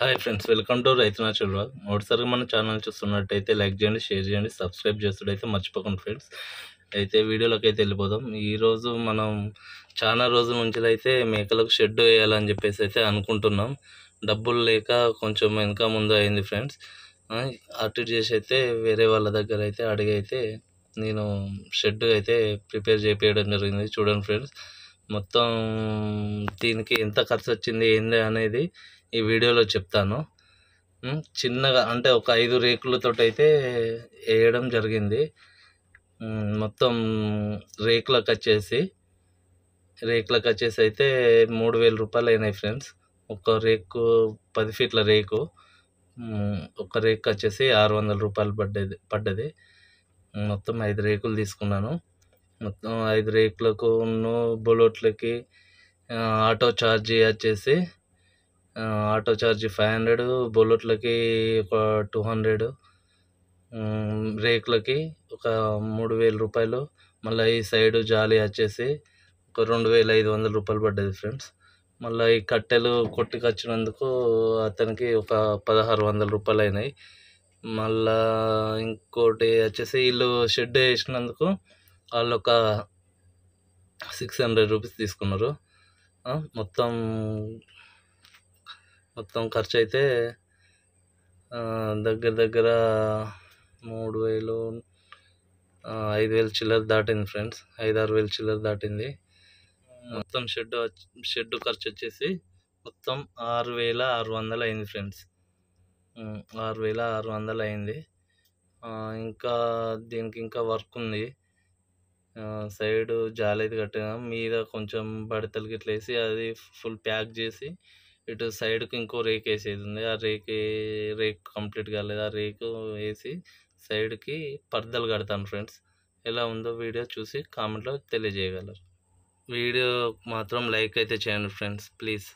hi friends welcome to రైతు నా చెల్వ మొదటిసారిగా మన ఛానల్ చూస్తున్నట్టయితే లైక్ చేయండి షేర్ చేయండి సబ్స్క్రైబ్ చేస్తుడైతే మర్చిపోకండి ఫ్రెండ్స్ అయితే వీడియోలోకి అయితే వెళ్ళిపోదాం ఈరోజు మనం చాలా రోజుల నుంచి అయితే మేకలకు షెడ్ వేయాలని చెప్పేసి అయితే అనుకుంటున్నాం డబ్బులు లేక కొంచెం వెనక ముందు అయింది ఫ్రెండ్స్ అటు చేసి అయితే వేరే వాళ్ళ దగ్గర అయితే అడిగి అయితే నేను షెడ్ అయితే ప్రిపేర్ చేయడం జరిగింది చూడండి ఫ్రెండ్స్ మొత్తం దీనికి ఎంత ఖర్చు వచ్చింది ఏంది అనేది ఈ వీడియోలో చెప్తాను చిన్నగా అంటే ఒక ఐదు రేకులతో అయితే వేయడం జరిగింది మొత్తం రేకులకు వచ్చేసి రేకులకు వచ్చేసి అయితే మూడు వేల రూపాయలు అయినాయి ఫ్రెండ్స్ ఒక రేకు పది ఫీట్ల రేకు ఒక రేకు వచ్చేసి ఆరు వందల రూపాయలు పడ్డది పడ్డది మొత్తం ఐదు రేకులు తీసుకున్నాను మొత్తం ఐదు రేకులకు ఉన్ను బుల్లెట్లకి ఆటో ఛార్జీ వచ్చేసి ఆటో ఛార్జీ ఫైవ్ హండ్రెడ్ బుల్లెట్లకి ఒక టూ హండ్రెడ్ రేకులకి ఒక మూడు వేల రూపాయలు మళ్ళీ ఈ సైడ్ జాలి వచ్చేసి ఒక రెండు వేల ఐదు వందల రూపాయలు పడ్డది ఫ్రెండ్స్ మళ్ళీ ఈ కట్టెలు కొట్టుకొచ్చినందుకు అతనికి ఒక పదహారు వందల రూపాయలు అయినాయి మళ్ళీ ఇంకోటి వచ్చేసి వీళ్ళు షెడ్ వేసినందుకు వాళ్ళు ఒక సిక్స్ హండ్రెడ్ రూపీస్ తీసుకున్నారు మొత్తం మొత్తం ఖర్చు అయితే దగ్గర దగ్గర మూడు వేలు ఐదు వేలు చిల్లర దాటింది ఫ్రెండ్స్ ఐదు ఆరు వేలు చిల్లర దాటింది మొత్తం షెడ్ షెడ్ ఖర్చు వచ్చేసి మొత్తం ఆరు వేల ఆరు వందలు అయింది ఫ్రెండ్స్ ఆరు వేల ఆరు వందలు అయింది ఇంకా దీనికి ఇంకా వర్క్ ఉంది సైడ్ అయితే కట్టినా మీద కొంచెం బడతలు గిట్ల వేసి అది ఫుల్ ప్యాక్ చేసి ఇటు సైడ్కి ఇంకో రేక్ వేసేది ఉంది ఆ రేక్ రేక్ కంప్లీట్ కాలేదు ఆ రేక్ వేసి సైడ్కి పర్దలు కడతాను ఫ్రెండ్స్ ఎలా ఉందో వీడియో చూసి కామెంట్లో తెలియజేయగలరు వీడియో మాత్రం లైక్ అయితే చేయండి ఫ్రెండ్స్ ప్లీజ్